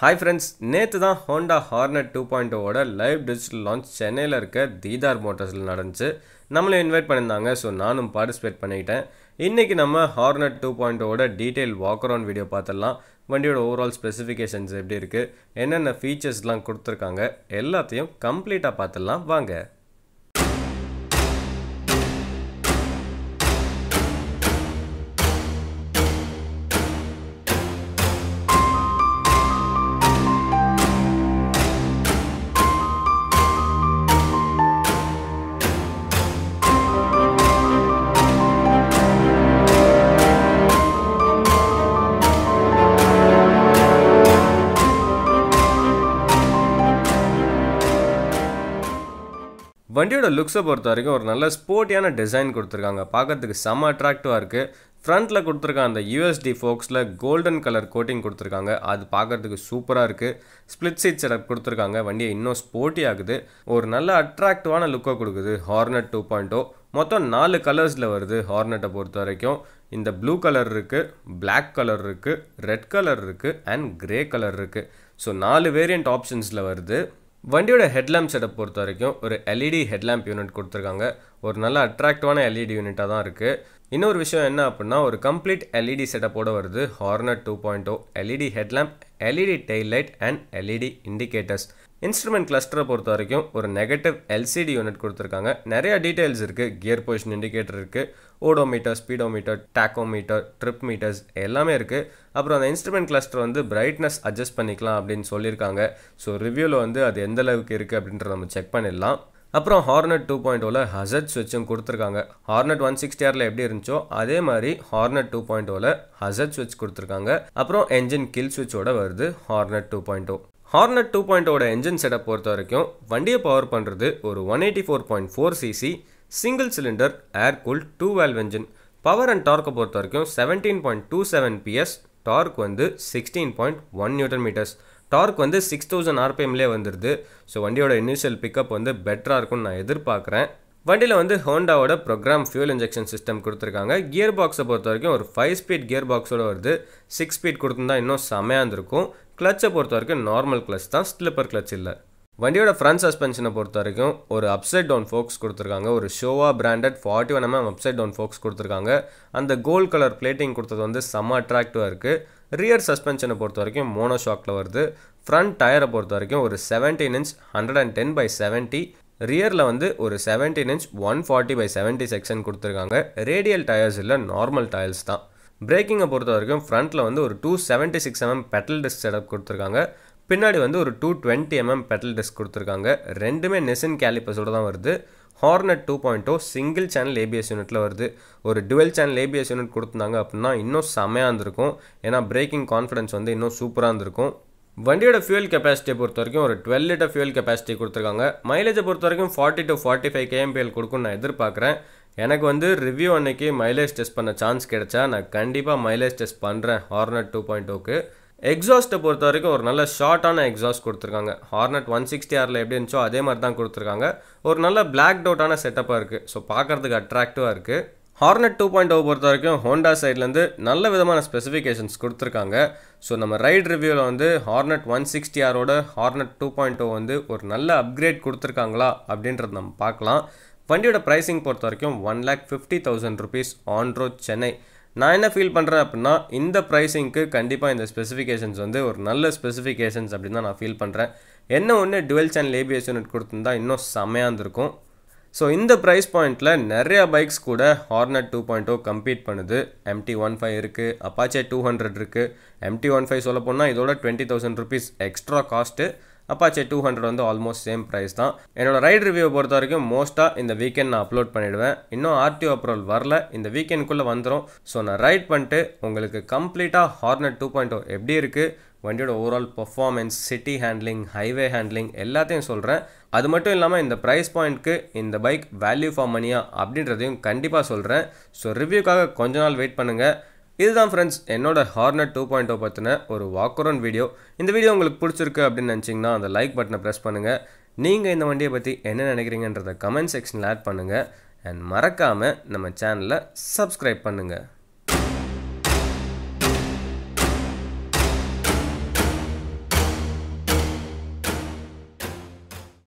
hi friends நேற்று தான் Honda Hornet two point ஓட லைவ் டிஜிட்டல் லான்ச் சென்னையில் இருக்க தீதார் மோட்டர்ஸில் நடந்துச்சு நம்மளும் இன்வைட் பண்ணியிருந்தாங்க ஸோ நானும் பார்ட்டிசிபேட் பண்ணிக்கிட்டேன் இன்றைக்கி நம்ம ஹார்னட் டூ பாயிண்ட் ஓட டீட்டெயில் வாக்கரான் வீடியோ பார்த்துடலாம் வண்டியோட ஓவரால் ஸ்பெசிஃபிகேஷன்ஸ் எப்படி இருக்குது என்னென்ன ஃபீச்சர்ஸ்லாம் கொடுத்துருக்காங்க எல்லாத்தையும் கம்ப்ளீட்டாக பார்த்துடலாம் வாங்க வண்டியோட லுக்ஸை பொறுத்த வரைக்கும் ஒரு நல்ல ஸ்போர்ட்டியான டிசைன் கொடுத்துருக்காங்க பார்க்கறதுக்கு செம்ம அட்ராக்டிவாக இருக்குது ஃப்ரண்ட்டில் கொடுத்துருக்க அந்த யூஎஸ்டி ஃபோக்ஸில் கோல்டன் கலர் கோட்டிங் கொடுத்துருக்காங்க அது பார்க்குறதுக்கு சூப்பராக இருக்குது ஸ்ப்ளிட் சீட் செட்டப் கொடுத்துருக்காங்க வண்டியை இன்னும் ஸ்போர்ட்டி ஆகுது ஒரு நல்ல அட்ராக்டிவான லுக்கை கொடுக்குது ஹார்னட் டூ பாயிண்ட் மொத்தம் நாலு கலர்ஸில் வருது ஹார்னட்டை பொறுத்த வரைக்கும் இந்த ப்ளூ கலர் இருக்குது பிளாக் கலர் இருக்குது ரெட் கலர் இருக்குது அண்ட் க்ரே கலர் இருக்குது ஸோ நாலு வேரியண்ட் ஆப்ஷன்ஸில் வருது வண்டியோட ஹெட்லாம்ப் செட்டப் பொறுத்த வரைக்கும் ஒரு எல்இடி ஹெட்லாம்ப் e யூனிட் கொடுத்துருக்காங்க ஒரு நல்ல அட்ராக்டிவான எல்இடி யூனிட்டாக தான் இருக்குது இன்னொரு விஷயம் என்ன அப்படின்னா ஒரு கம்ப்ளீட் எல்இடி செட்டப்போடு வருது Hornet two point O LED headlamp LED daylight and LED indicators instrument கிளஸ்டரை பொறுத்த வரைக்கும் ஒரு நெகட்டிவ் எல்சிடி யூனிட் கொடுத்துருக்காங்க நிறைய டீட்டெயில்ஸ் இருக்குது கியர் பொசிஷன் இண்டிகேட்டர் இருக்குது odometer speedometer tachometer trip meters எல்லாமே இருக்குது அப்புறம் அந்த இன்ஸ்ட்ருமெண்ட் கிளஸ்டர் வந்து பிரைட்னஸ் அட்ஜஸ்ட் பண்ணிக்கலாம் அப்படின்னு சொல்லியிருக்காங்க ஸோ ரிவ்யூவில் வந்து அது எந்த அளவுக்கு இருக்குது அப்படின்றத நம்ம செக் பண்ணிடலாம் அப்புறம் ஹார்னட் டூ ஓவில் ஹசட் சுவிட்சும் கொடுத்துருக்காங்க ஹார்னட் ஒன் சிக்ஸ்டி ஆரில் எப்படி இருந்துச்சோ அதே மாதிரி ஹார்னட் டூ ஓவில் ஹசட் சுவிட்ச் கொடுத்துருக்காங்க அப்புறம் என்ஜின் கில் சுவிட்சோட வருது Hornet two point two Hornet two பாயிண்டோட என்ஜின் செட்டப் பொறுத்த வரைக்கும் வண்டியை பவர் பண்ணுறது ஒரு one eighty four point four CC single cylinder air cool two valve engine power and டார்க்கை பொறுத்த வரைக்கும் seventeen point two seven PS torque வந்து sixteen point one newton meters torque வந்து சிக்ஸ் தௌசண்ட் ஆர்பிஎம்லேயே வந்துடுது ஸோ வண்டியோட இனிஷியல் பிக்கப் வந்து பெட்டராக இருக்கும்னு நான் எதிர்பார்க்குறேன் வண்டியில் வந்து ஹோண்டாவோட ப்ரோக்ராம் ஃபியூல் இன்ஜெக்ஷன் சிஸ்டம் கொடுத்துருக்காங்க கியர் பாக்ஸை பொறுத்த வரைக்கும் ஒரு ஃபைவ் ஸ்பீட் கியர் பாக்ஸோட வருது சிக்ஸ் ஸ்பீட் கொடுத்துருந்தா இன்னும் செமையாக இருந்திருக்கும் கிளச்சை பொறுத்த வரைக்கும் நார்மல் கிளச் தான் ஸ்லிப்பர் கிளச் இல்லை வண்டியோட ஃப்ரண்ட் சஸ்பென்ஷனை பொறுத்த வரைக்கும் ஒரு அப்சைட் டவுன் ஃபோக்ஸ் கொடுத்துருக்காங்க ஒரு Showa branded forty one MM upside down forks கொடுத்துருக்காங்க அந்த கோல்ட் கலர் பிளேட்டிங் கொடுத்தது வந்து செம்ம அட்ராக்டிவாக இருக்குது ரியர் சஸ்பென்ஷனை பொறுத்த வரைக்கும் மோனோ ஷாக்கில் வருது ஃப்ரண்ட் டயரை பொறுத்த வரைக்கும் ஒரு seventeen inch hundred and ten by seventy ரியரில் வந்து ஒரு seventeen inch one forty by seventy section கொடுத்துருக்காங்க ரேடியல் டயர்ஸ் இல்லை நார்மல் டயர்ஸ் தான் பிரேக்கிங்கை பொறுத்த வரைக்கும் ஃப்ரண்ட்டில் வந்து ஒரு two seventy six MM petal disc setup கொடுத்துருக்காங்க பின்னாடி வந்து ஒரு two twenty MM petal disc கொடுத்துருக்காங்க ரெண்டுமே நெசின் கேலிப்பஸோடு தான் வருது ஹார்னட் டூ பாயிண்ட்டோ சிங்கிள் சேனல் ஏபிஎஸ் யூனிட்டில் வருது ஒரு டுவெல் சேனல் ஏபிஎஸ் யூனிட் கொடுத்துருந்தாங்க அப்படின்னா இன்னும் செமையாக இருந்திருக்கும் ஏன்னா பிரேக்கிங் கான்ஃபிடன்ஸ் வந்து இன்னும் சூப்பராக இருந்திருக்கும் வண்டியோட ஃபியூல் கெப்பாசிட்டியை பொறுத்த வரைக்கும் ஒரு டுவெல் லிட்டர் ஃபியூல் கெப்பாசிட்டி கொடுத்துருக்காங்க மைலேஜை பொறுத்த வரைக்கும் forty to forty five KMPL கொடுக்கும் நான் எதிர்பார்க்குறேன் எனக்கு வந்து ரிவ்யூ அன்னைக்கு மைலேஜ் டெஸ்ட் பண்ண சான்ஸ் கிடைச்சா நான் கண்டிப்பாக மைலேஜ் டெஸ்ட் பண்ணுறேன் ஹார்னர் டூ பாயிண்ட் டூக்கு oh எக்ஸாஸ்ட்டை பொறுத்த வரைக்கும் ஒரு நல்ல ஷார்ட்டான எக்ஸாஸ்ட் கொடுத்துருக்காங்க ஹார்னட் ஒன் சிக்ஸ்டி ஆரில் எப்படி இருந்துச்சோ அதே மாதிரி தான் கொடுத்துருக்காங்க ஒரு நல்ல பிளாக் டவுட்டான செட்டப்பாக இருக்குது ஸோ பார்க்குறதுக்கு அட்ராக்டிவாக இருக்குது Hornet two point O oh பொறுத்த வரைக்கும் ஹோண்டா சைட்லேருந்து நல்ல விதமான ஸ்பெசிஃபிகேஷன்ஸ் கொடுத்துருக்காங்க ஸோ நம்ம ரைட் ரிவ்யூவில் வந்து ஹார்னட் ஒன் சிக்ஸ்டி ஆரோட ஹார்னட் டூ பாயிண்ட் ஓ வந்து ஒரு நல்ல அப்கிரேட் கொடுத்துருக்காங்களா அப்படின்றத நம்ம பார்க்கலாம் வண்டியோட ப்ரைஸிங் பொறுத்த வரைக்கும் one lakh fifty thousand rupees on road Chennai நான் என்ன ஃபீல் பண்ணுறேன் அப்படின்னா இந்த ப்ரைஸிங்க்கு கண்டிப்பாக இந்த ஸ்பெசிஃபிகேஷன்ஸ் வந்து ஒரு நல்ல ஸ்பெசிஃபிகேஷன்ஸ் அப்படின்னு தான் நான் ஃபீல் பண்ணுறேன் என்ன ஒன்று டுவெல் சேனல் ஏபிஎஸ் யூனிட் கொடுத்துருந்தா இன்னும் செமையாக இருந்திருக்கும் ஸோ இந்த ப்ரைஸ் பாயிண்ட்டில் நிறையா பைக்ஸ் கூட Hornet two point O compete பண்ணுது எம்டி ஒன் ஃபைவ் இருக்குது அப்பாச்சே டூ ஹண்ட்ரட் இருக்குது எம்டி ஒன் ஃபைவ் சொல்ல போனால் இதோட twenty thousand rupees extra cost Apache two hundred வந்து ஆல்மோஸ்ட் சேம் ப்ரைஸ் தான் என்னோட ரைட் ரிவ்யூவை பொறுத்த வரைக்கும் மோஸ்ட்டாக இந்த வீக்கெண்ட் நான் அப்லோட் பண்ணிவிடுவேன் இன்னும் ஆர்டிஓ அப்ரூவல் வரல இந்த வீக்கெண்ட்குள்ளே வந்துடும் ஸோ நான் ரைட் பண்ணிட்டு உங்களுக்கு கம்ப்ளீட்டாக ஹார்னட் டூ பாயிண்ட் எப்படி இருக்குது வண்டியோட overall performance city handling highway handling எல்லாத்தையும் சொல்கிறேன் அது மட்டும் இல்லாமல் இந்த ப்ரைஸ் பாயிண்ட்க்கு இந்த பைக் வேல்யூ ஃபார் மணியா அப்படின்றதையும் கண்டிப்பாக சொல்கிறேன் ஸோ ரிவ்யூக்காக கொஞ்ச நாள் வெயிட் பண்ணுங்கள் இதுதான் ஃப்ரெண்ட்ஸ் என்னோட ஹார்னட் டூ பாயிண்ட் ஓ பற்றின ஒரு வாக்குரன் வீடியோ இந்த வீடியோ உங்களுக்கு பிடிச்சிருக்கு அப்படின்னு நினச்சிங்கன்னா அந்த லைக் பட்டனை ப்ரெஸ் பண்ணுங்கள் நீங்கள் இந்த வண்டியை பற்றி என்ன நினைக்கிறீங்கன்றத கமெண்ட் செக்ஷனில் ஆட் பண்ணுங்கள் அண்ட் மறக்காமல் நம்ம சேனலை சப்ஸ்கிரைப் பண்ணுங்கள்